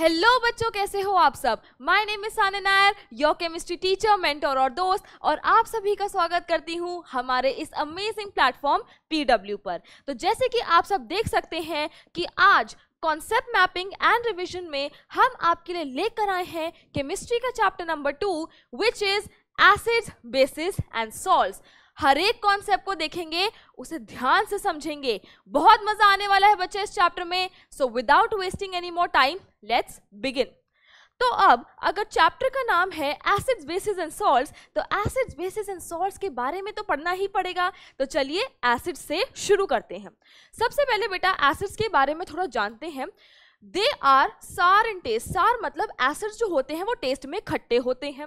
Hello बच्चों कैसे हो आप सब my name is San Nair your chemistry teacher mentor और दोस्त और आप सभी का स्वागत करती हूँ हमारे इस अमेजिंग प्लेटफॉर्म पीडब्ल्यू पर तो जैसे कि आप सब देख सकते हैं कि आज कॉन्सेप्ट मैपिंग एंड रिविजन में हम आपके लिए लेकर आए हैं केमिस्ट्री का chapter number two which is acids bases and salt हर एक कॉन्सेप्ट को देखेंगे उसे ध्यान से समझेंगे बहुत मजा आने वाला है बच्चे इस चैप्टर में so without wasting any more time let's begin तो अब अगर चैप्टर का नाम है एसिड्स बेसिस एंड सॉल्ट्स तो एसिड्स बेसिस एंड सॉल्ट्स के बारे में तो पढ़ना ही पड़ेगा तो चलिए एसिड्स से शुरू करते हैं सबसे पहले बेटा एसिड्स के बारे में थोड़ा जानते हैं दे आर सार इन टेस्ट सार मतलब एसिड्स जो होते हैं वो टेस्ट में खट्टे होते हैं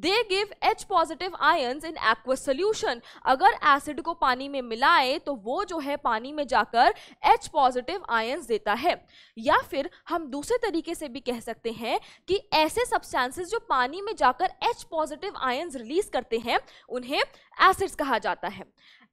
they give H positive ions in aqueous solution अगर एसिड को पानी में मिलाए तो वो जो है पानी में जाकर एच पॉजिटिव आयन्स देता है या फिर हम दूसरे तरीके से भी कह सकते हैं कि ऐसे सब्सटेंसेस जो पानी में जाकर एच पॉजिटिव आयन्स रिलीज करते हैं उन्हें एसिड्स कहा जाता है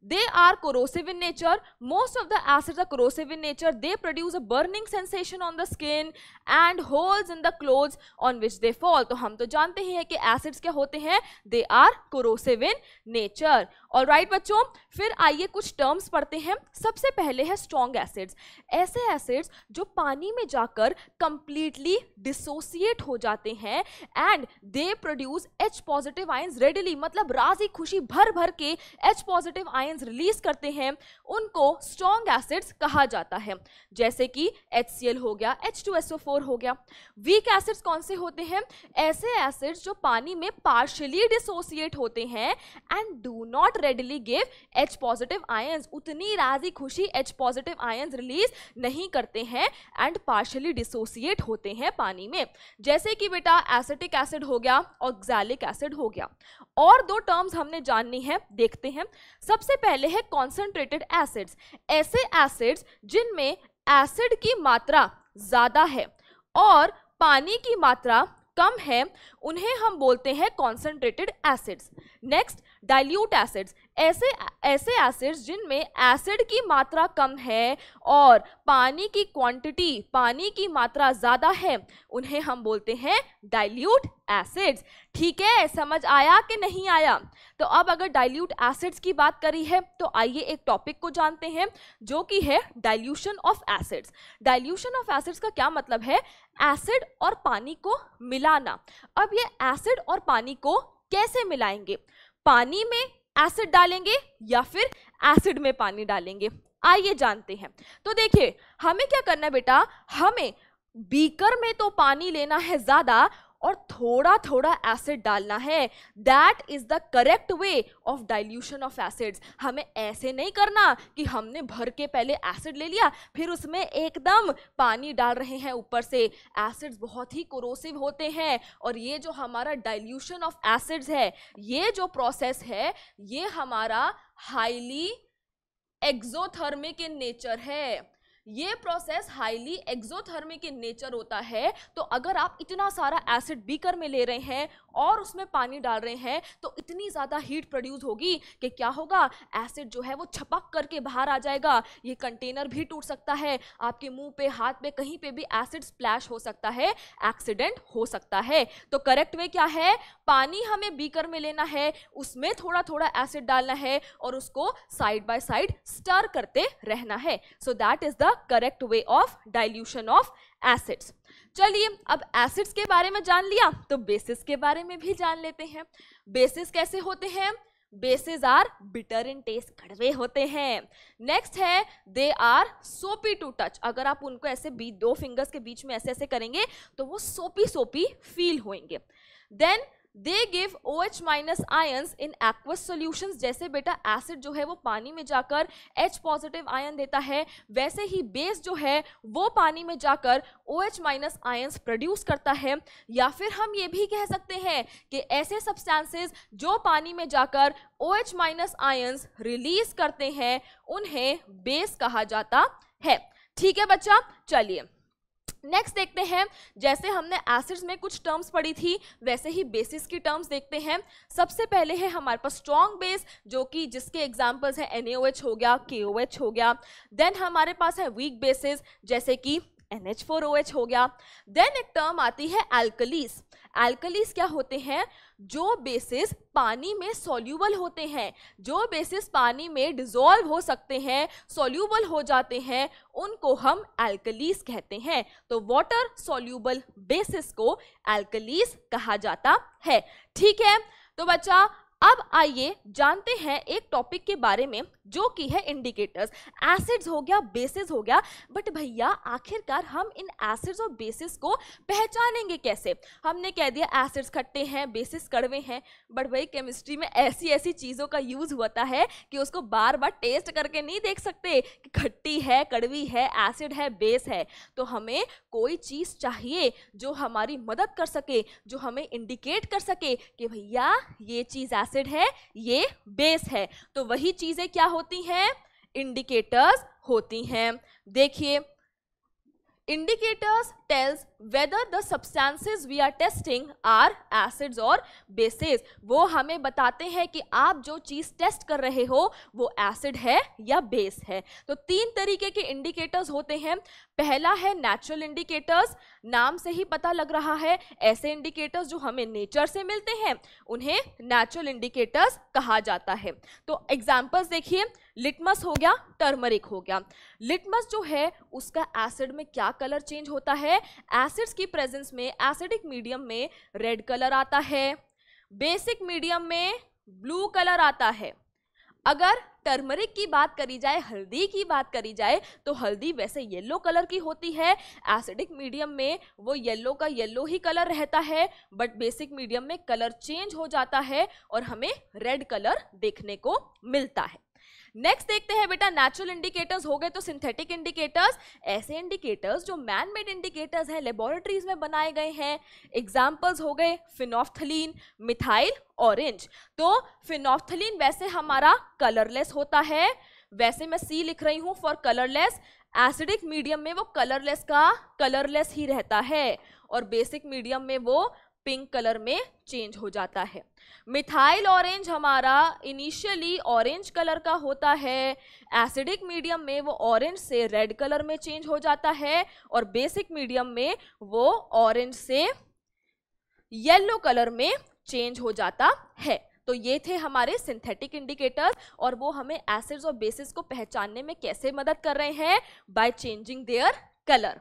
They are corrosive in nature. Most of the acids are corrosive in nature. They produce a burning sensation on the skin and holes in the clothes on which they fall. to hum to jante ही हैं कि acids kya hote hain They are corrosive in nature. All right bachcho fir aaiye kuch terms padhte hain sabse pehle hai strong acids. aise acids jo pani mein jaakar completely dissociate ho jate hain and they produce h positive ions readily matlab raazi khushi bhar bhar ke h positive ions ions release करते हैं उनको strong acids कहा जाता है जैसे कि H हो गया एच हो गया वीक एसिड्स कौन से होते हैं ऐसे एसिड्स जो पानी में पार्शली डिसोसिएट होते हैं and do not readily give H positive ions उतनी राजी खुशी एच पॉजिटिव आयंस रिलीज नहीं करते हैं एंड पार्शली डिसोसिएट होते हैं पानी में जैसे कि बेटा एसिटिक एसिड हो गया ऑक्सैलिक एसिड हो गया और दो टर्म्स हमने जाननी है देखते हैं सबसे पहले है कॉन्सेंट्रेटेड एसिड्स ऐसे एसिड्स जिनमें एसिड की मात्रा ज़्यादा है और पानी की मात्रा कम है उन्हें हम बोलते हैं concentrated acids next dilute acids ऐसे ऐसे एसिड्स जिनमें एसिड की मात्रा कम है और पानी की क्वांटिटी पानी की मात्रा ज़्यादा है उन्हें हम बोलते हैं डाइल्यूट एसिड्स ठीक है समझ आया कि नहीं आया तो अब अगर डाइल्यूट एसिड्स की बात करी है तो आइए एक टॉपिक को जानते हैं जो कि है dilution of acids dilution of acids का क्या मतलब है एसिड और पानी को मिलाना अब ये एसिड और पानी को कैसे मिलाएंगे पानी में एसिड डालेंगे या फिर एसिड में पानी डालेंगे आइए जानते हैं तो देखिए हमें क्या करना है बेटा हमें बीकर में तो पानी लेना है ज़्यादा और थोड़ा थोड़ा एसिड डालना है that is the correct way of dilution of acids हमें ऐसे नहीं करना कि हमने भर के पहले एसिड ले लिया फिर उसमें एकदम पानी डाल रहे हैं ऊपर से एसिड्स बहुत ही कोरोसिव होते हैं और ये जो हमारा डाइल्यूशन ऑफ एसिड्स है ये जो प्रोसेस है ये हमारा हाईली एक्जोथर्मिक इन नेचर है ये process highly exothermic in nature होता है तो अगर आप इतना सारा एसिड बीकर में ले रहे हैं और उसमें पानी डाल रहे हैं तो इतनी ज़्यादा हीट प्रोड्यूस होगी कि क्या होगा एसिड जो है वो छपक करके बाहर आ जाएगा ये कंटेनर भी टूट सकता है आपके मुंह पे हाथ पे कहीं पे भी एसिड स्प्लैश हो सकता है एक्सीडेंट हो सकता है तो करेक्ट वे क्या है पानी हमें बीकर में लेना है उसमें थोड़ा थोड़ा एसिड डालना है और उसको साइड बाय साइड स्टर करते रहना है so that is the correct way of dilution of acids चलिए अब एसिड्स के बारे में जान लिया तो बेसिस के बारे में भी जान लेते हैं बेसिस कैसे होते हैं bases are bitter in taste कड़वे होते हैं नेक्स्ट है they are soapy to touch अगर आप उनको ऐसे बीच दो फिंगर्स के बीच में ऐसे ऐसे करेंगे तो वो सोपी सोपी फील होंगे then they give O H minus ions in aqueous solutions जैसे बेटा एसिड जो है वो पानी में जाकर एच पॉजिटिव आयन देता है वैसे ही बेस जो है वो पानी में जाकर O H minus ions produce करता है या फिर हम ये भी कह सकते हैं कि ऐसे सब्सटेंसेज जो पानी में जाकर O H minus ions release करते हैं उन्हें बेस कहा जाता है ठीक है बच्चा चलिए नेक्स्ट देखते हैं जैसे हमने एसिड्स में कुछ टर्म्स पढ़ी थी वैसे ही बेसिस की टर्म्स देखते हैं सबसे पहले है हमारे पास स्ट्रॉन्ग बेस जो कि जिसके एग्जांपल्स हैं एन हो गया के हो गया देन हमारे पास है वीक बेसिस जैसे कि एन हो गया देन एक टर्म आती है एल्कलीस एल्कलीस क्या होते हैं जो बेसिस पानी में सोल्यूबल होते हैं जो बेसिस पानी में डिजोल्व हो सकते हैं सोल्यूबल हो जाते हैं उनको हम एल्कलीस कहते हैं तो वाटर सोल्यूबल बेसिस को एल्कलीस कहा जाता है ठीक है तो बच्चा अब आइए जानते हैं एक टॉपिक के बारे में जो कि है इंडिकेटर्स एसिड्स हो गया बेसिस हो गया बट भैया आखिरकार हम इन एसिड्स और बेसिस को पहचानेंगे कैसे हमने कह दिया एसिड्स खट्टे हैं बेसिस कड़वे हैं बट भाई केमिस्ट्री में ऐसी ऐसी चीज़ों का यूज़ होता है कि उसको बार बार टेस्ट करके नहीं देख सकते कि खट्टी है कड़वी है एसिड है बेस है तो हमें कोई चीज़ चाहिए जो हमारी मदद कर सके जो हमें इंडिकेट कर सके कि भैया ये चीज़ एसिड है ये बेस है तो वही चीज़ें क्या होती हैं इंडिकेटर्स होती हैं देखिए indicators tells whether the substances we are testing are acids or bases वो हमें बताते हैं कि आप जो चीज़ टेस्ट कर रहे हो वो एसिड है या बेस है तो तीन तरीके के इंडिकेटर्स होते हैं पहला है नेचुरल इंडिकेटर्स नाम से ही पता लग रहा है ऐसे इंडिकेटर्स जो हमें नेचर से मिलते हैं उन्हें नेचुरल इंडिकेटर्स कहा जाता है तो एग्जाम्पल्स देखिए लिटमस हो गया टर्मरिक हो गया लिटमस जो है उसका एसिड में क्या कलर चेंज होता है एसिड्स की प्रेजेंस में एसिडिक मीडियम में रेड कलर आता है बेसिक मीडियम में ब्लू कलर आता है अगर टर्मरिक की बात करी जाए हल्दी की बात करी जाए तो हल्दी वैसे येलो कलर की होती है एसिडिक मीडियम में वो येलो का येलो ही कलर रहता है बट बेसिक मीडियम में कलर चेंज हो जाता है और हमें रेड कलर देखने को मिलता है नेक्स्ट देखते हैं बेटा नेचुरल इंडिकेटर्स हो गए तो सिंथेटिक इंडिकेटर्स ऐसे इंडिकेटर्स जो मैन मेड इंडिकेटर्स हैं लेबोरेटरीज में बनाए गए हैं एग्जांपल्स हो गए फिनॉफ्थलीन मिथाइल ऑरेंज तो फिनॉफ्थलीन वैसे हमारा कलरलेस होता है वैसे मैं सी लिख रही हूँ फॉर कलरलेस एसिडिक मीडियम में वो कलरलेस का कलरलेस ही रहता है और बेसिक मीडियम में वो पिंक कलर में चेंज हो जाता है मिथाइल ऑरेंज हमारा इनिशियली ऑरेंज कलर का होता है एसिडिक मीडियम में वो ऑरेंज से रेड कलर में चेंज हो जाता है और बेसिक मीडियम में वो ऑरेंज से येलो कलर में चेंज हो जाता है तो ये थे हमारे सिंथेटिक इंडिकेटर्स और वो हमें एसिड्स और बेसिस को पहचानने में कैसे मदद कर रहे हैं बाय चेंजिंग देयर कलर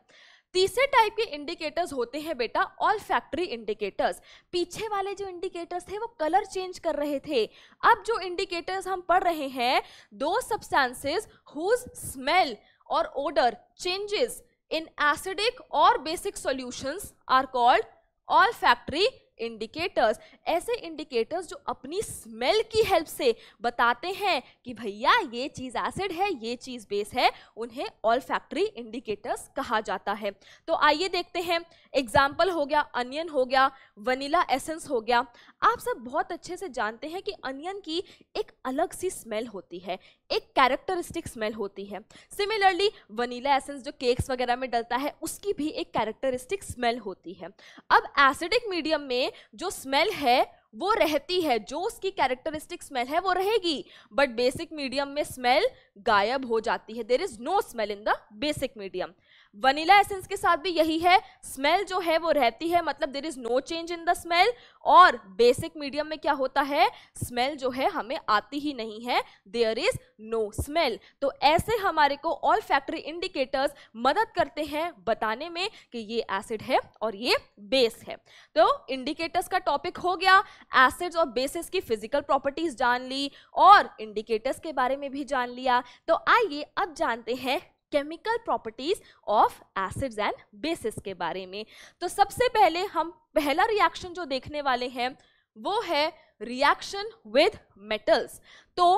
तीसरे टाइप के इंडिकेटर्स होते हैं बेटा ऑल फैक्ट्री इंडिकेटर्स पीछे वाले जो इंडिकेटर्स थे वो कलर चेंज कर रहे थे अब जो इंडिकेटर्स हम पढ़ रहे हैं दो सब्सटेंसेस हुज स्मेल और ओडर चेंजेस इन एसिडिक और basic solutions are called olfactory indicators ऐसे इंडिकेटर्स जो अपनी स्मेल की हेल्प से बताते हैं कि भैया ये चीज़ एसिड है ये चीज़ बेस है उन्हें ऑल फैक्ट्री इंडिकेटर्स कहा जाता है तो आइए देखते हैं एग्जाम्पल हो गया अनियन हो गया वनीला एसेंस हो गया आप सब बहुत अच्छे से जानते हैं कि अनियन की एक अलग सी स्मेल होती है एक कैरेक्टरिस्टिक स्मेल होती है सिमिलरली वनीला एसेंस जो केक्स वगैरह में डलता है उसकी भी एक कैरेक्टरिस्टिक स्मेल होती है अब एसिडिक मीडियम में जो स्मेल है वो रहती है जो उसकी कैरेक्टरिस्टिक स्मेल है वो रहेगी बट बेसिक मीडियम में स्मेल गायब हो जाती है there is no smell in the basic medium vanilla essence के साथ भी यही है स्मेल जो है वो रहती है मतलब there is no change in the smell और बेसिक मीडियम में क्या होता है स्मेल जो है हमें आती ही नहीं है देयर इज नो स्मेल तो ऐसे हमारे को ऑल फैक्ट्री इंडिकेटर्स मदद करते हैं बताने में कि ये एसिड है और ये बेस है तो इंडिकेटर्स का टॉपिक हो गया एसिड्स और बेसिस की फिजिकल प्रॉपर्टीज जान ली और इंडिकेटर्स के बारे में भी जान लिया तो आइए अब जानते हैं chemical properties of acids and bases के बारे में तो सबसे पहले हम पहला रिएक्शन जो देखने वाले हैं वो है रिएक्शन विद मेटल्स तो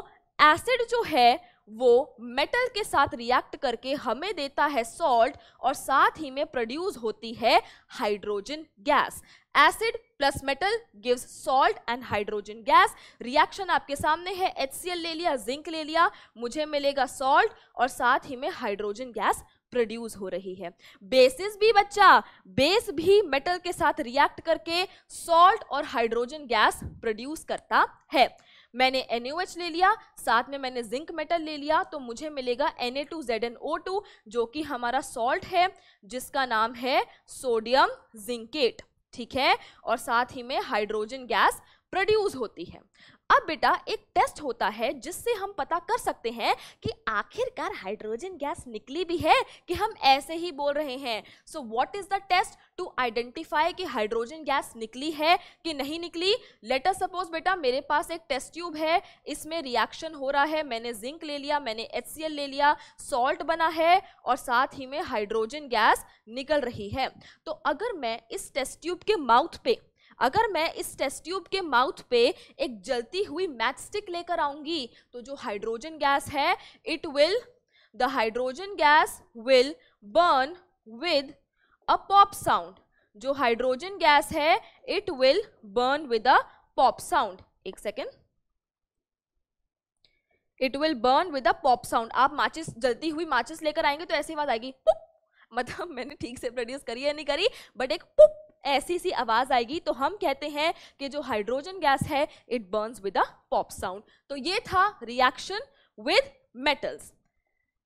एसिड जो है वो मेटल के साथ रिएक्ट करके हमें देता है सॉल्ट और साथ ही में प्रोड्यूस होती है hydrogen gas acid plus metal gives salt and hydrogen gas reaction आपके सामने है एच ले लिया जिंक ले लिया मुझे मिलेगा सॉल्ट और साथ ही में हाइड्रोजन गैस प्रोड्यूस हो रही है बेसिस भी बच्चा बेस भी मेटल के साथ रिएक्ट करके सॉल्ट और हाइड्रोजन गैस प्रोड्यूस करता है मैंने एन ले लिया साथ में मैंने जिंक मेटल ले लिया तो मुझे मिलेगा Na2ZnO2 जो कि हमारा सॉल्ट है जिसका नाम है सोडियम जिंकेट ठीक है और साथ ही में हाइड्रोजन गैस प्रोड्यूस होती है अब बेटा एक टेस्ट होता है जिससे हम पता कर सकते हैं कि आखिरकार हाइड्रोजन गैस निकली भी है कि हम ऐसे ही बोल रहे हैं so what is the test to identify कि हाइड्रोजन गैस निकली है कि नहीं निकली लेटर सपोज बेटा मेरे पास एक टेस्ट ट्यूब है इसमें रिएक्शन हो रहा है मैंने जिंक ले लिया मैंने एच ले लिया सॉल्ट बना है और साथ ही में हाइड्रोजन गैस निकल रही है तो अगर मैं इस टेस्ट ट्यूब के माउथ पे अगर मैं इस टेस्ट ट्यूब के माउथ पे एक जलती हुई मैच स्टिक लेकर आऊंगी तो जो हाइड्रोजन गैस है it will the hydrogen gas will burn with a pop sound जो हाइड्रोजन गैस है it will burn with a pop sound एक second it will burn with a pop sound आप माचिस जलती हुई माचिस लेकर आएंगे तो ऐसी आवाज आएगी पुप मतलब मैंने ठीक से प्रोड्यूस करी या नहीं करी बट एक पुप ऐसी सी आवाज़ आएगी तो हम कहते हैं कि जो हाइड्रोजन गैस है it burns with a pop sound तो ये था रिएक्शन विद मेटल्स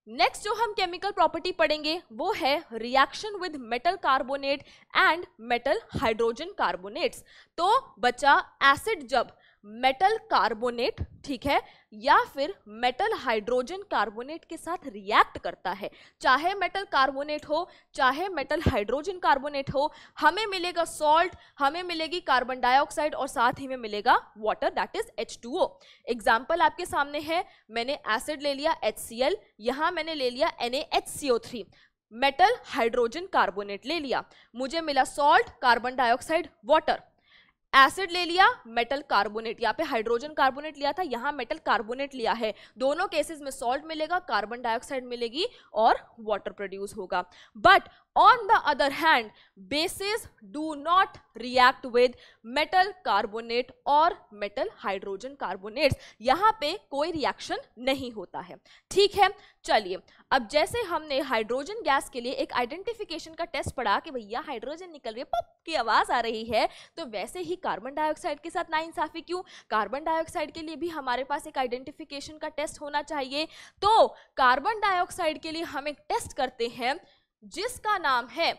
नेक्स्ट जो हम केमिकल प्रॉपर्टी पढ़ेंगे वो है reaction with metal carbonate and metal hydrogen carbonates तो बच्चा एसिड जब मेटल कार्बोनेट ठीक है या फिर मेटल हाइड्रोजन कार्बोनेट के साथ रिएक्ट करता है चाहे मेटल कार्बोनेट हो चाहे मेटल हाइड्रोजन कार्बोनेट हो हमें मिलेगा सॉल्ट हमें मिलेगी कार्बन डाइऑक्साइड और साथ ही में मिलेगा water that is H two O example आपके सामने है मैंने एसिड ले लिया एच सी एल यहाँ मैंने ले लिया N A H C O three metal hydrogen carbonate ले लिया मुझे मिला salt carbon dioxide water acid ले लिया मेटल कार्बोनेट यहाँ पे हाइड्रोजन कार्बोनेट लिया था यहाँ मेटल कार्बोनेट लिया है दोनों केसेस में सॉल्ट मिलेगा कार्बन डाइऑक्साइड मिलेगी और वाटर प्रोड्यूस होगा but on the other hand bases do not react with metal carbonate और मेटल हाइड्रोजन carbonates यहाँ पे कोई रिएक्शन नहीं होता है ठीक है चलिए अब जैसे हमने हाइड्रोजन गैस के लिए एक आइडेंटिफिकेशन का टेस्ट पढ़ा कि भैया हाइड्रोजन निकल रही है पप की आवाज़ आ रही है तो वैसे ही कार्बन डाइऑक्साइड के साथ नाइंसाफी क्यों कार्बन डाइऑक्साइड के लिए भी हमारे पास एक आइडेंटिफिकेशन का टेस्ट होना चाहिए तो कार्बन डाइऑक्साइड के लिए हम एक टेस्ट करते हैं जिसका नाम है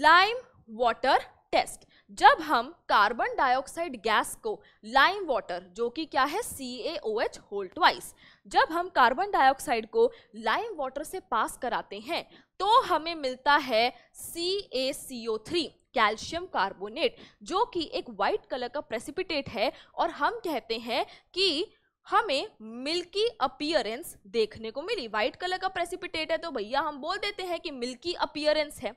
लाइम वाटर टेस्ट जब हम कार्बन डाइऑक्साइड गैस को लाइम वाटर जो कि क्या है C A O H whole twice जब हम कार्बन डाइऑक्साइड को लाइम वाटर से पास कराते हैं तो हमें मिलता है C A C O three calcium carbonate जो कि एक वाइट कलर का प्रेसिपिटेट है और हम कहते हैं कि हमें मिल्की अपियरेंस देखने को मिली व्हाइट कलर का प्रेसिपिटेट है तो भैया हम बोल देते हैं कि मिल्की अपियरेंस है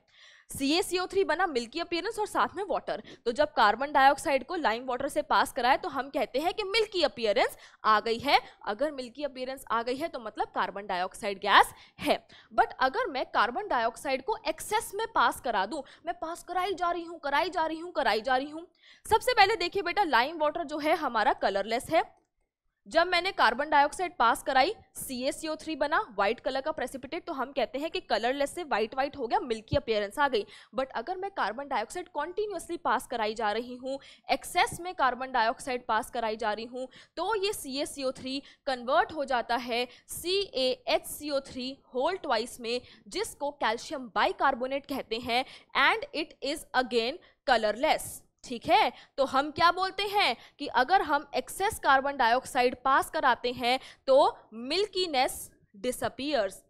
C A C O three बना मिल्की अपियरेंस और साथ में वाटर तो जब कार्बन डाइऑक्साइड को लाइम वाटर से पास कराए तो हम कहते हैं कि मिल्की अपियरेंस आ गई है अगर मिल्की अपियरेंस आ गई है तो मतलब कार्बन डाइऑक्साइड गैस है बट अगर मैं कार्बन डाइऑक्साइड को एक्सेस में पास करा दूं मैं पास कराई जा रही हूँ कराई जा रही हूँ कराई जा रही हूँ सबसे पहले देखिए बेटा लाइम वाटर जो है हमारा कलरलेस है जब मैंने कार्बन डाइऑक्साइड पास कराई C A C O three बना व्हाइट कलर का प्रेसिपिटेट तो हम कहते हैं कि कलरलेस से व्हाइट व्हाइट हो गया मिल्की अपेयरेंस आ गई बट अगर मैं कार्बन डाइऑक्साइड कॉन्टिन्यूसली पास कराई जा रही हूँ एक्सेस में कार्बन डाइऑक्साइड पास कराई जा रही हूँ तो ये C S C O three convert हो जाता है C A H C O three whole twice में जिसको कैल्शियम कार्बोनेट कहते हैं and it is again colourless ठीक है तो हम क्या बोलते हैं कि अगर हम एक्सेस कार्बन डाइऑक्साइड पास कराते हैं तो मिल्कीनेस डिसअपियर्स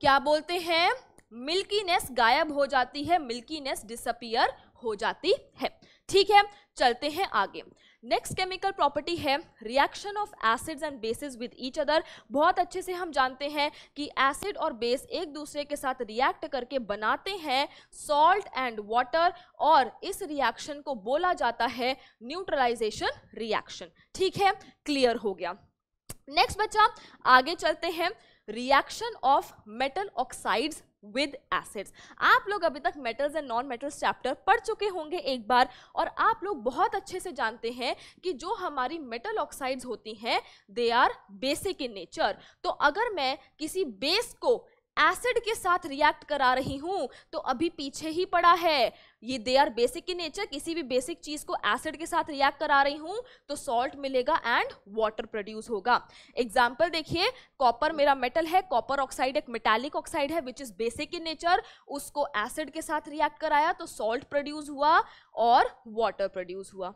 क्या बोलते हैं मिल्कीनेस गायब हो जाती है मिल्कीनेस डिसअपियर हो जाती है ठीक है चलते हैं आगे नेक्स्ट केमिकल प्रॉपर्टी है reaction of acids and bases with each other बहुत अच्छे से हम जानते हैं कि एसिड और बेस एक दूसरे के साथ रिएक्ट करके बनाते हैं सॉल्ट एंड वाटर और इस रिएक्शन को बोला जाता है न्यूट्रलाइजेशन रिएक्शन ठीक है क्लियर हो गया नेक्स्ट बच्चा आगे चलते हैं reaction of metal oxides with acids आप लोग अभी तक metals and non metals chapter पढ़ चुके होंगे एक बार और आप लोग बहुत अच्छे से जानते हैं कि जो हमारी मेटल ऑक्साइड्स होती हैं they are basic in nature तो अगर मैं किसी बेस को एसिड के साथ रिएक्ट करा रही हूँ तो अभी पीछे ही पड़ा है ये they are basic in nature किसी भी बेसिक चीज़ को एसिड के साथ रिएक्ट करा रही हूँ तो सॉल्ट मिलेगा एंड वाटर प्रोड्यूस होगा एग्जाम्पल देखिए कॉपर मेरा मेटल है कॉपर ऑक्साइड एक मेटालिक ऑक्साइड है which is basic in nature उसको एसिड के साथ रिएक्ट कराया तो सॉल्ट प्रोड्यूस हुआ और वॉटर प्रोड्यूस हुआ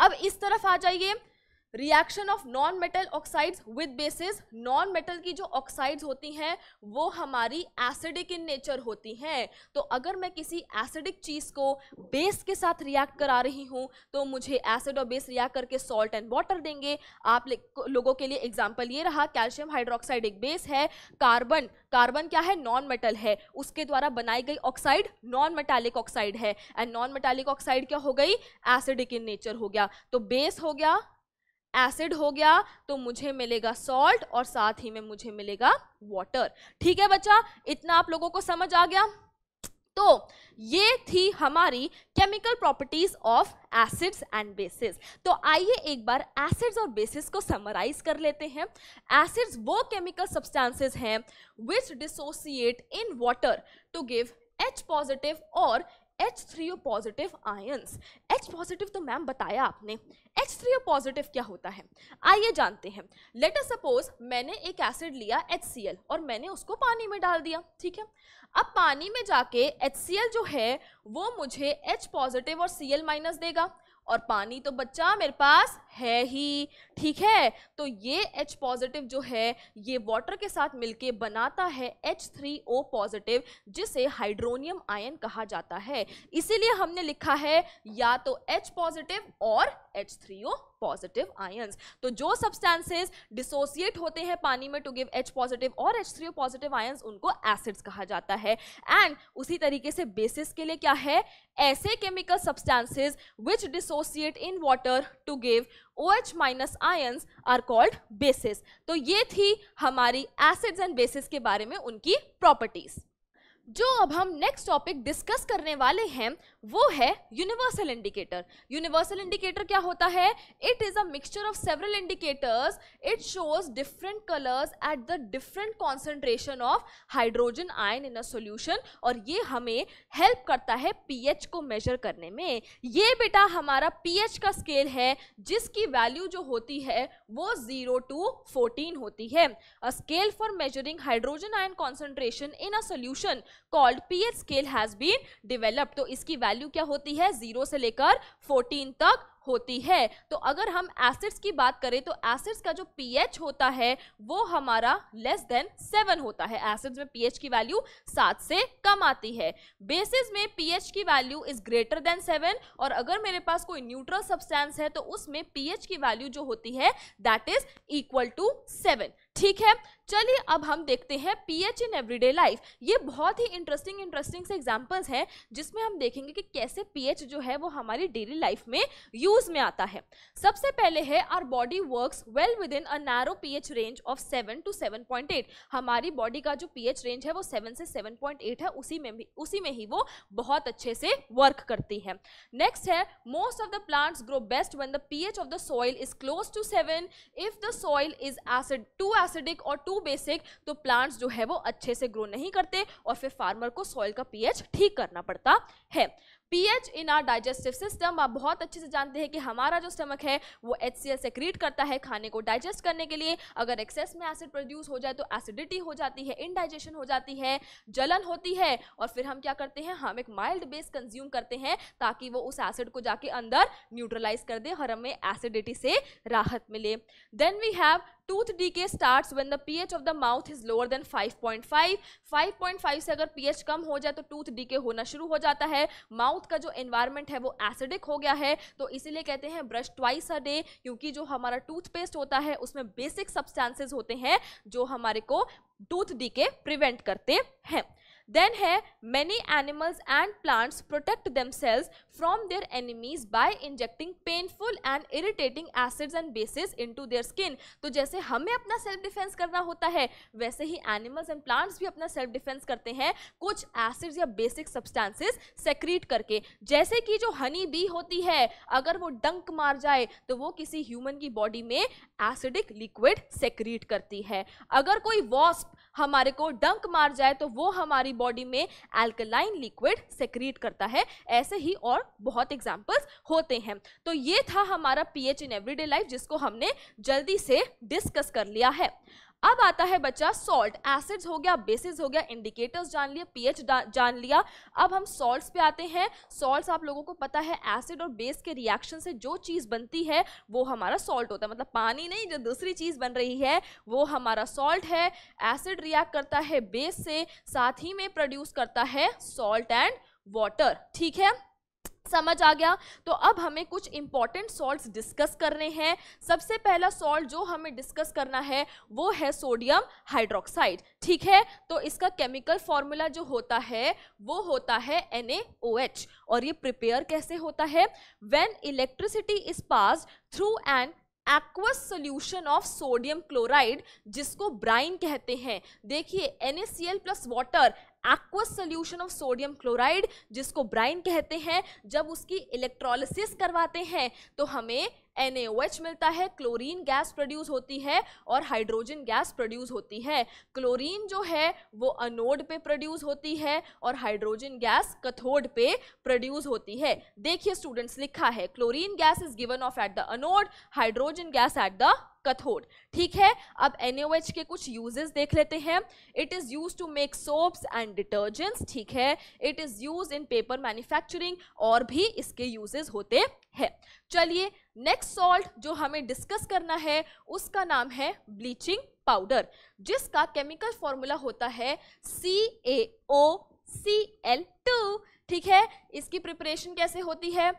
अब इस तरफ आ जाइए reaction of non metal oxides with bases non metal की जो ऑक्साइड्स होती हैं वो हमारी एसिडिक इन नेचर होती हैं तो अगर मैं किसी एसिडिक चीज़ को बेस के साथ रिएक्ट करा रही हूँ तो मुझे एसिड और बेस रिएक्ट करके सॉल्ट एंड वाटर देंगे आप लोगों के लिए एग्जाम्पल ये रहा कैल्शियम हाइड्रोक्साइड एक बेस है कार्बन कार्बन क्या है नॉन मेटल है उसके द्वारा बनाई गई ऑक्साइड नॉन मेटालिक ऑक्साइड है एंड नॉन मेटालिक ऑक्साइड क्या हो गई एसिडिक इन नेचर हो गया तो बेस हो गया एसिड हो गया तो मुझे मिलेगा सॉल्ट और साथ ही में मुझे मिलेगा वाटर ठीक है बच्चा इतना आप लोगों को समझ आ गया तो ये थी हमारी chemical properties of acids and bases तो आइए एक बार एसिड्स और बेसिस को समराइज कर लेते हैं एसिड्स वो केमिकल सब्सटेंसेस हैं which dissociate in water to give H positive और H three O positive ions H positive तो मैम बताया आपने एच थ्री ओ पॉजिटिव क्या होता है आइए जानते हैं लेट अस सपोज मैंने एक एसिड लिया एच सी एल और मैंने उसको पानी में डाल दिया ठीक है अब पानी में जाके एच सी एल जो है वो मुझे एच पॉजिटिव और सी एल माइनस देगा और पानी तो बच्चा मेरे पास है ही ठीक है तो ये H पॉजिटिव जो है ये वाटर के साथ मिलके बनाता है H3O पॉजिटिव जिसे हाइड्रोनियम आयन कहा जाता है इसीलिए हमने लिखा है या तो H पॉजिटिव और H3O पॉजिटिव आयन्स तो जो सब्सटेंसेस डिसोसिएट होते हैं पानी में टू गिव एच पॉजिटिव और एच थ्री पॉजिटिव आयन्स उनको एसिड्स कहा जाता है एंड उसी तरीके से बेसिस के लिए क्या है ऐसे chemical substances which dissociate in water to give OH minus ions are called bases तो ये थी हमारी एसिड्स एंड बेसिस के बारे में उनकी प्रॉपर्टीज जो अब हम नेक्स्ट टॉपिक डिस्कस करने वाले हैं वो है यूनिवर्सल इंडिकेटर यूनिवर्सल इंडिकेटर क्या होता है it is a mixture of several indicators it shows different colours at the different concentration of hydrogen ion in a solution और ये हमें हेल्प करता है पीएच को मेजर करने में ये बेटा हमारा पीएच का स्केल है जिसकी वैल्यू जो होती है वो जीरो टू फोर्टीन होती है a scale for measuring hydrogen ion concentration in a solution called P scale has been develop तो इसकी वैल्यू क्या होती है जीरो से लेकर फोर्टीन तक होती है तो अगर हम एसिड्स की बात करें तो एसिड्स का जो पीएच होता है वो हमारा लेस देन सेवन होता है एसिड्स में पीएच की वैल्यू सात से कम आती है बेसिस में पीएच की value is greater than seven और अगर मेरे पास कोई न्यूट्रल सब्सटेंस है तो उसमें पीएच की वैल्यू जो होती है that is equal to seven ठीक है चलिए अब हम देखते हैं पीएच इन एवरीडे लाइफ ये बहुत ही इंटरेस्टिंग इंटरेस्टिंग से एग्जांपल्स हैं जिसमें हम देखेंगे कि कैसे पीएच जो है वो हमारी डेली लाइफ में यूज में आता है सबसे पहले है our body works well within a narrow pH range of seven to seven point eight हमारी बॉडी का जो पीएच रेंज है वो सेवन से सेवन पॉइंट एट है उसी में भी उसी में ही वो बहुत अच्छे से वर्क करती है नेक्स्ट है most of the plants grow best when the pH of the soil is close to seven if the soil is acid too acid acidic और टू बेसिक तो प्लांट्स जो है वो अच्छे से ग्रो नहीं करते और फिर फार्मर को सॉइल का पीएच ठीक करना पड़ता है pH in our digestive system आप बहुत अच्छे से जानते हैं कि हमारा जो स्टमक है वो एच सी एल सेक्रीट करता है खाने को डाइजेस्ट करने के लिए अगर एक्सेस में एसिड प्रोड्यूस हो जाए तो एसिडिटी हो जाती है इनडाइजेशन हो जाती है जलन होती है और फिर हम क्या करते हैं हम एक माइल्ड बेस कंज्यूम करते हैं ताकि वो उस एसिड को जाके अंदर न्यूट्रलाइज कर दे और हमें एसिडिटी से राहत मिले then we have tooth decay start when the P H of the mouth is lower than 5.5 5.5 से अगर एच कम हो जाए तो टूथ के होना शुरू हो जाता है माउथ माउथ का जो एनवायरमेंट है वो एसिडिक हो गया है तो इसीलिए कहते हैं ब्रश ट्वाइस अ डे क्योंकि जो हमारा टूथपेस्ट होता है उसमें बेसिक सब्सटेंसेज होते हैं जो हमारे को टूथ डी के प्रिवेंट करते हैं देन है many animals and plants protect cells from their enemies by injecting painful and irritating acids and bases to their skin तो जैसे हमें अपना सेल्फ डिफेंस करना होता है वैसे ही एनिमल्स एंड प्लांट्स भी अपना सेल्फ डिफेंस करते हैं कुछ एसिड्स या बेसिक सब्सटेंसेस सेक्रीट करके जैसे कि जो हनी बी होती है अगर वो डंक मार जाए तो वो किसी ह्यूमन की बॉडी में एसिडिक लिक्विड सेक्रीट करती है अगर कोई वॉस्प हमारे को डंक मार जाए तो वो हमारी बॉडी में एल्कलाइन लिक्विड सेक्रिएट करता है ऐसे ही और बहुत एग्जाम्पल्स होते हैं तो ये था हमारा पीएच इन एवरीडे लाइफ जिसको हमने जल्दी से डिस्कस कर लिया है अब आता है बच्चा सॉल्ट एसिड्स हो गया बेसिस हो गया इंडिकेटर्स जान लिए पीएच जान लिया अब हम सॉल्ट्स पे आते हैं सॉल्ट्स आप लोगों को पता है एसिड और बेस के रिएक्शन से जो चीज़ बनती है वो हमारा सॉल्ट होता है मतलब पानी नहीं जो दूसरी चीज़ बन रही है वो हमारा सॉल्ट है एसिड रिएक्ट करता है बेस से साथ ही में प्रोड्यूस करता है सॉल्ट एंड वाटर ठीक है समझ आ गया तो अब हमें कुछ इंपॉर्टेंट सॉल्ट डिस्कस करने हैं सबसे पहला सॉल्ट जो हमें डिस्कस करना है वो है सोडियम हाइड्रोक्साइड ठीक है तो इसका केमिकल फॉर्मूला जो होता है वो होता है NaOH और ये प्रिपेयर कैसे होता है when electricity is pass through an aqueous solution of sodium chloride जिसको ब्राइन कहते हैं देखिए NaCl plus water aqueous solution of sodium chloride जिसको ब्राइन कहते हैं जब उसकी इलेक्ट्रोलिसिस करवाते हैं तो हमें NaOH मिलता है क्लोरीन गैस प्रोड्यूस होती है और हाइड्रोजन गैस प्रोड्यूस होती है क्लोरीन जो है वो अनोड पे प्रोड्यूस होती है और हाइड्रोजन गैस कथोड पे प्रोड्यूस होती है देखिए स्टूडेंट्स लिखा है chlorine gas is given off at the anode hydrogen gas at the cathode ठीक है अब NaOH के कुछ यूजेस देख लेते हैं it is use to make soaps and detergents ठीक है it is use in paper manufacturing और भी इसके यूजेस होते है चलिए नेक्स्ट सॉल्ट जो हमें डिस्कस करना है उसका नाम है ब्लीचिंग पाउडर जिसका केमिकल फॉर्मूला होता है C A O C L two ठीक है इसकी प्रिपरेशन कैसे होती है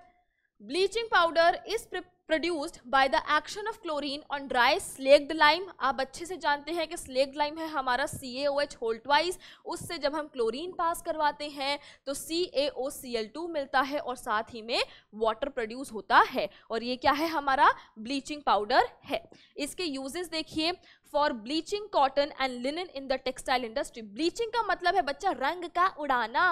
bleaching powder is produced by the action of chlorine on dry slaked lime आप अच्छे से जानते हैं कि स्लेक्ड लाइम है हमारा सी ए ओ एच होल्टवाइज उससे जब हम क्लोरीन पास करवाते हैं तो सी A O C L two मिलता है और साथ ही में वाटर प्रोड्यूस होता है और ये क्या है हमारा ब्लीचिंग पाउडर है इसके यूजेस देखिए for bleaching cotton and linen in the textile industry bleaching का मतलब है बच्चा रंग का उड़ाना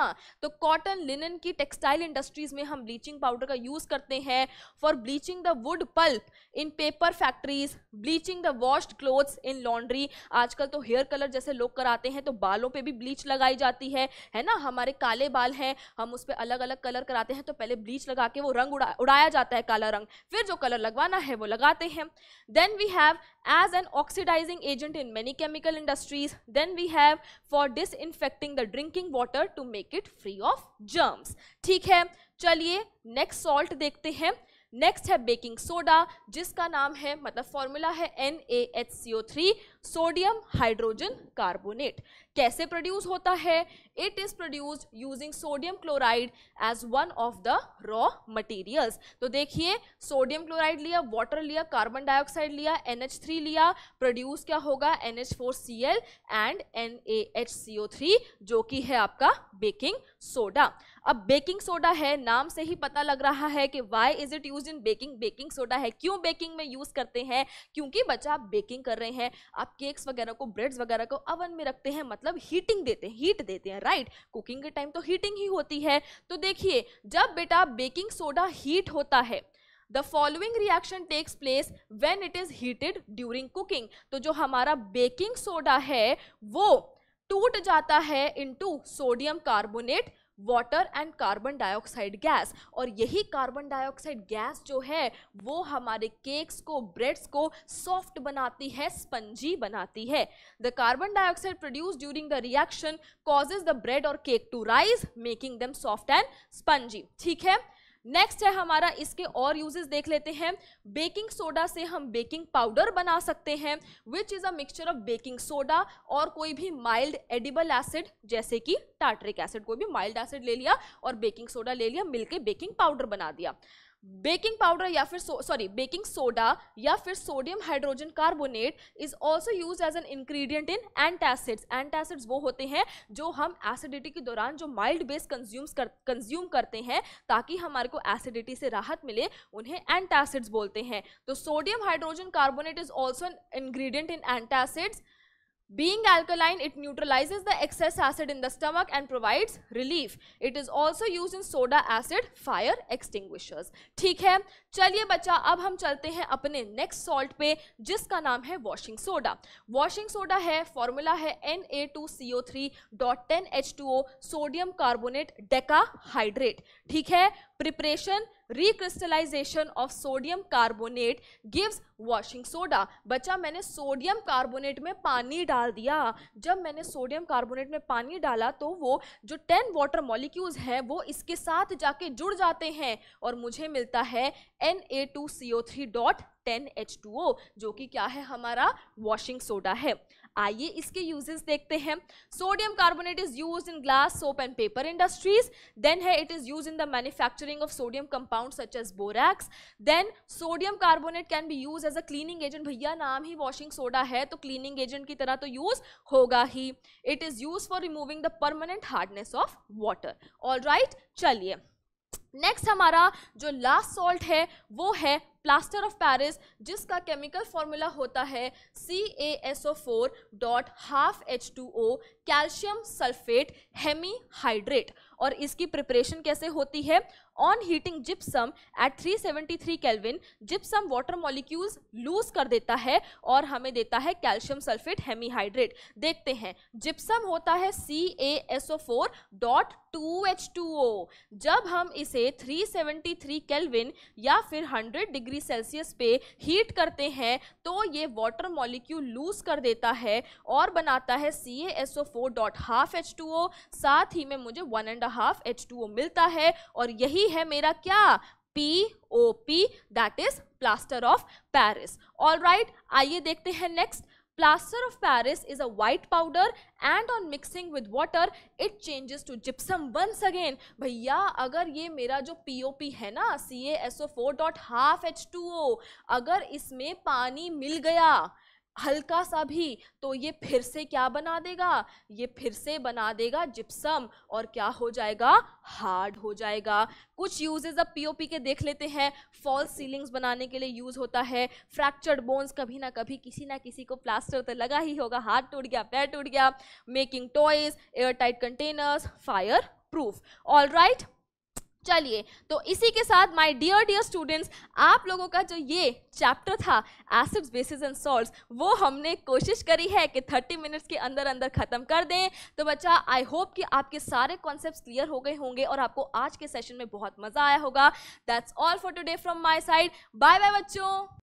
तो कॉटन लिनन की टेक्सटाइल इंडस्ट्रीज में हम ब्लीचिंग पाउडर का यूज करते हैं for bleaching the wood pulp in paper factories bleaching the washed clothes in laundry आजकल तो हेयर कलर जैसे लोग कराते हैं तो बालों पे भी ब्लीच लगाई जाती है है ना हमारे काले बाल हैं हम उस पर अलग अलग कलर कराते हैं तो पहले ब्लीच लगा के वो रंग उड़ा उड़ाया जाता है काला रंग फिर जो कलर लगवाना है वो लगाते हैं then we have as an oxidise sterilizing agent in many chemical industries. Then we have for disinfecting the drinking water to make it free of germs. theek hai chaliye next salt dekhte hain next है baking soda जिसका नाम है मतलब formula है N A H C O three sodium hydrogen carbonate कैसे produce होता है it is produced using sodium chloride as one of the raw materials तो देखिए सोडियम क्लोराइड लिया वाटर लिया कार्बन डाइऑक्साइड लिया थ्री लिया प्रोड्यूस क्या होगा एल एंड थ्री जो कि है आपका बेकिंग सोडा अब बेकिंग सोडा है नाम से ही पता लग रहा है कि why is it use in baking baking soda है क्यों बेकिंग में यूज करते हैं क्योंकि बच्चा आप बेकिंग कर रहे हैं आप केक्स वगैरह को ब्रेड्स वगैरह को अवन में रखते हैं मतलब हीटिंग देते हैं हीट देते हैं राइट कुकिंग के टाइम तो हीटिंग ही होती है तो देखिए जब बेटा बेकिंग सोडा हीट होता है the following reaction takes place when it is heated during cooking तो जो हमारा बेकिंग सोडा है वो टूट जाता है into sodium carbonate water and carbon dioxide gas और यही कार्बन डाइऑक्साइड गैस जो है वो हमारे केक्स को ब्रेड्स को सॉफ्ट बनाती है स्पंजी बनाती है the carbon dioxide produce during the reaction causes the bread और cake to rise making them soft and spongy ठीक है नेक्स्ट है हमारा इसके और यूजेस देख लेते हैं बेकिंग सोडा से हम बेकिंग पाउडर बना सकते हैं which is a mixture of baking soda और कोई भी माइल्ड एडिबल एसिड जैसे कि टार्ट्रिक एसिड कोई भी माइल्ड एसिड ले लिया और बेकिंग सोडा ले लिया मिलके बेकिंग पाउडर बना दिया बेकिंग पाउडर या फिर सॉरी बेकिंग सोडा या फिर sodium hydrogen carbonate is also use as an ingredient in antacids antacids वो होते हैं जो हम एसिडिटी के दौरान जो माइल्ड बेस कंज्यूम्स कर कंज्यूम करते हैं ताकि हमारे को एसिडिटी से राहत मिले उन्हें एंटासिड्स बोलते हैं तो sodium hydrogen carbonate is also an ingredient in antacids Being alkaline, it neutralizes the excess acid in the stomach and provides relief. It is also used in soda acid fire extinguishers. theek hai chaliye बच्चा ab hum chalte hain apne next salt pe jiska naam hai washing soda washing soda hai formula hai na2co3.10h2o sodium carbonate decahydrate theek hai preparation recrystallisation of sodium carbonate gives washing soda बच्चा मैंने sodium carbonate में पानी डाल दिया जब मैंने sodium carbonate में पानी डाला तो वो जो टेन वाटर मॉलिक्यूल्स हैं वो इसके साथ जाके जुड़ जाते हैं और मुझे मिलता है N A two C O three dot ten H two O जो कि क्या है हमारा वॉशिंग सोडा है आइए इसके यूजेस देखते हैं sodium carbonate is use in glass soap and paper industries then है it is use in the manufacturing of sodium compound such as borax then sodium carbonate can be use as a cleaning agent भैया नाम ही washing soda है तो cleaning agent की तरह तो use होगा ही it is use for removing the permanent hardness of water all चलिए नेक्स्ट हमारा जो लास्ट सॉल्ट है वो है प्लास्टर ऑफ पैरिस जिसका केमिकल फॉर्मूला होता है C A S O four dot half H two O calcium sulphate hemi hydrate और इसकी प्रिपरेशन कैसे होती है on heating gypsum at 373 kelvin gypsum water molecules lose कर देता है और हमें देता है कैल्शियम सल्फेट हेमीहाइड्रेट देखते हैं जिप्सम होता है C A S O four dot two H two O जब हम इसे 373 कैलविन या फिर 100 डिग्री सेल्सियस पे हीट करते हैं तो ये वाटर मॉलिक्यूल लूज कर देता है और बनाता है C A S O four dot half H two O साथ ही में मुझे one and half H two O मिलता है और यही पी है मेरा क्या P O P that is plaster of Paris all right आइए देखते हैं next plaster of paris is a white powder and on mixing with water it changes to gypsum once again भैया अगर ये मेरा जो POP है ना CaSO4.5H2O अगर इसमें पानी मिल गया हल्का सा भी तो ये फिर से क्या बना देगा ये फिर से बना देगा जिप्सम और क्या हो जाएगा हार्ड हो जाएगा कुछ यूजेज अब पीओपी के देख लेते हैं फॉल्स सीलिंग्स बनाने के लिए यूज़ होता है फ्रैक्चर्ड बोन्स कभी ना कभी किसी ना किसी को प्लास्टर तो लगा ही होगा हाथ टूट गया पैर टूट गया making toys air tight containers fire proof all right चलिए तो इसी के साथ माय डियर डियर स्टूडेंट्स आप लोगों का जो ये चैप्टर था एसिड्स बेसिस एंड सॉल्ट्स वो हमने कोशिश करी है कि 30 मिनट्स के अंदर अंदर ख़त्म कर दें तो बच्चा आई होप कि आपके सारे कॉन्सेप्ट क्लियर हो गए होंगे और आपको आज के सेशन में बहुत मज़ा आया होगा that's all for today from my side bye bye बच्चों